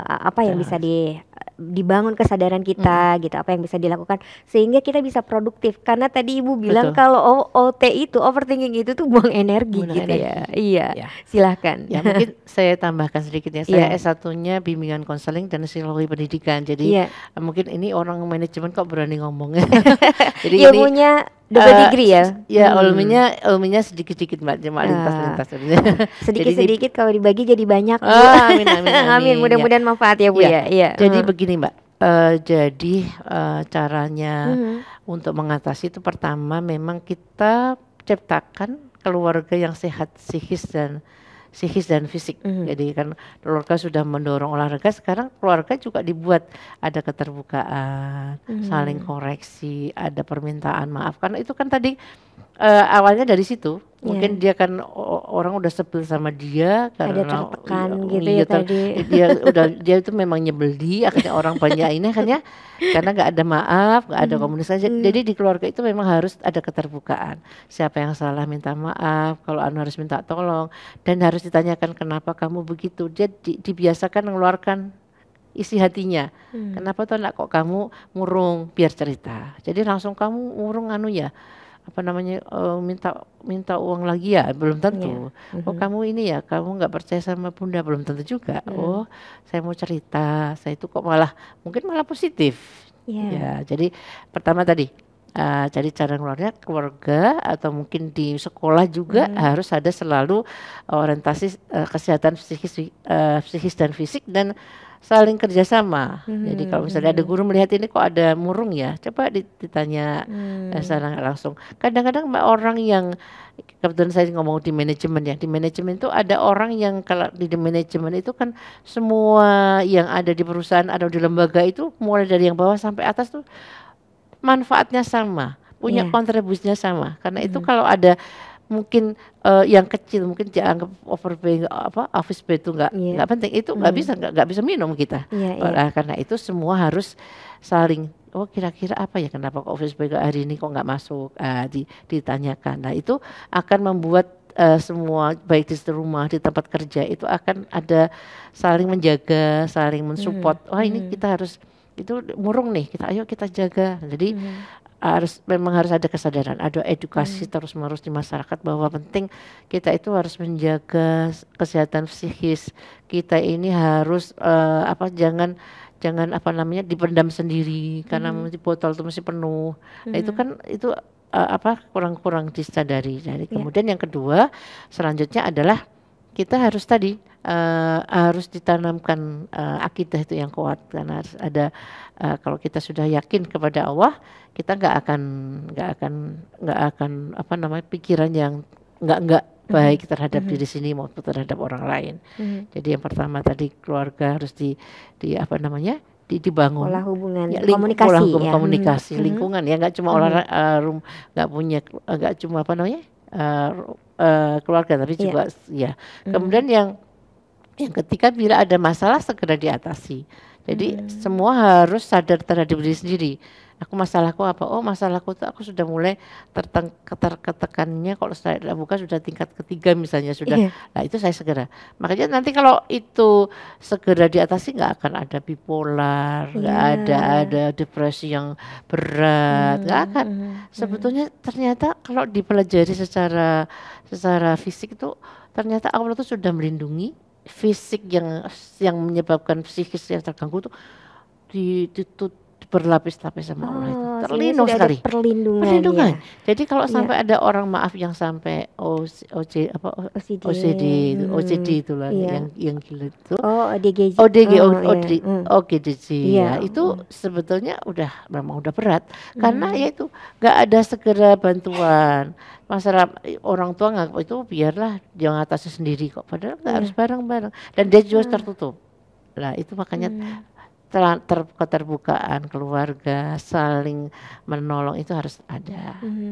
uh, apa yang bisa di dibangun kesadaran kita hmm. gitu apa yang bisa dilakukan sehingga kita bisa produktif karena tadi ibu bilang Betul. kalau ot itu overthinking itu tuh buang energi Bunuh gitu ya. energi. ya iya ya. silahkan ya mungkin saya tambahkan sedikit ya saya yeah. s bimbingan konseling dan psikologi pendidikan jadi yeah. mungkin ini orang manajemen kok berani ngomongnya jadi ilmunya dua uh, eh, degree ya ya hmm. volumenya sedikit sedikit mbak cuma ah. lintas lintas lintas sedikit sedikit kalau dibagi jadi banyak oh, amin amin amin, amin. mudah-mudahan ya. manfaat ya bu ya, ya. ya. jadi hmm. begini mbak uh, jadi uh, caranya hmm. untuk mengatasi itu pertama memang kita ciptakan keluarga yang sehat psikis dan psikis dan fisik. Mm -hmm. Jadi kan keluarga sudah mendorong olahraga, sekarang keluarga juga dibuat ada keterbukaan, mm -hmm. saling koreksi, ada permintaan maaf. Karena itu kan tadi uh, awalnya dari situ mungkin yeah. dia kan orang udah sebel sama dia karena ada tertekan iya, gitu iya ya tadi dia udah dia itu memang nyebeli akhirnya orang banyak ini akhirnya kan ya. karena nggak ada maaf nggak ada mm. komunikasi mm. jadi di keluarga itu memang harus ada keterbukaan siapa yang salah minta maaf kalau anu harus minta tolong dan harus ditanyakan kenapa kamu begitu dia di, dibiasakan mengeluarkan isi hatinya. mm. Kenapa tuh anak kok kamu murung biar cerita. Jadi langsung kamu murung anu ya apa namanya uh, minta minta uang lagi ya belum tentu. Yeah. Oh mm-hmm. kamu ini ya kamu nggak percaya sama bunda belum tentu juga. Mm. Oh saya mau cerita saya itu kok malah mungkin malah positif. Yeah. Ya jadi pertama tadi uh, eh, jadi cara keluarnya keluarga atau mungkin di sekolah juga mm. harus ada selalu orientasi uh, kesehatan psikis uh, psikis dan fisik dan saling kerjasama. hmm Jadi kalau hmm, misalnya ada hmm. guru melihat ini kok ada murung ya, coba ditanya hmm. Eh, secara langsung. Kadang-kadang orang yang kebetulan saya ngomong di manajemen ya, di manajemen itu ada orang yang kalau di manajemen itu kan semua yang ada di perusahaan atau di lembaga itu mulai dari yang bawah sampai atas tuh manfaatnya sama, punya yeah. kontribusinya sama. Karena hmm. itu kalau ada mungkin uh, yang kecil mungkin dianggap overpaying apa office bed itu nggak iya. nggak yeah. penting itu nggak mm. bisa nggak bisa minum kita yeah, iya, iya. yeah. karena itu semua harus saling oh kira-kira apa ya kenapa kok office ke hari ini kok nggak masuk uh, di, ditanyakan nah itu akan membuat uh, semua baik di rumah di tempat kerja itu akan ada saling menjaga saling mensupport mm. oh ini mm. kita harus itu murung nih kita ayo kita jaga jadi hmm harus memang harus ada kesadaran, ada edukasi hmm. terus menerus di masyarakat bahwa penting kita itu harus menjaga kesehatan psikis kita ini harus uh, apa jangan jangan apa namanya dipendam sendiri hmm. karena mesti botol itu masih penuh. Hmm. Nah itu hmm. kan itu uh, apa kurang-kurang disadari. Jadi nah, iya. kemudian yeah. yang kedua selanjutnya adalah kita harus tadi uh, harus ditanamkan uh, akidah itu yang kuat karena harus ada uh, kalau kita sudah yakin kepada Allah kita nggak akan nggak akan nggak akan apa namanya pikiran yang nggak nggak mhm. baik terhadap mm -hmm. diri sini maupun terhadap orang lain. Mm -hmm. Jadi yang pertama tadi keluarga harus di di apa namanya di, dibangun. olah hubungan, ya, komunikasi, olah hubungan, ya. komunikasi, mm -hmm. lingkungan ya nggak cuma mm -hmm. orang uh, rum nggak punya nggak cuma apa namanya uh, uh, keluarga tapi yeah. juga ya. Mm -hmm. Kemudian yang yang ketika bila ada masalah segera diatasi. Jadi hmm. semua harus sadar terhadap diri sendiri. Aku masalahku apa? Oh masalahku tuh aku sudah mulai terteng ketekannya kalau saya tidak buka sudah tingkat ketiga misalnya sudah. Iya. Nah itu saya segera. Makanya nanti kalau itu segera diatasi nggak akan ada bipolar, nggak yeah. ada ada depresi yang berat, nggak hmm. akan. Hmm, hmm. Sebetulnya ternyata kalau dipelajari secara secara fisik itu ternyata Allah itu sudah melindungi fisik yang yang menyebabkan psikis yang terganggu itu ditutup berlapis-lapis sama oh, Allah itu oh, terlindung sekali perlindungan, perlindungan. Ya. jadi kalau ya. sampai ada orang maaf yang sampai OC, apa OCD OCD itu hmm. OCD itulah ya. yang yang gila itu oh ODG ODG oh, OD, ya. OGDG ya. ya itu hmm. sebetulnya udah memang udah berat hmm. karena ya itu nggak ada segera bantuan masalah orang tua nggak itu biarlah dia ngatasi sendiri kok padahal nggak ya. harus bareng-bareng dan dia juga hmm. tertutup lah itu makanya hmm keterbukaan keluarga saling menolong itu harus ada mm-hmm.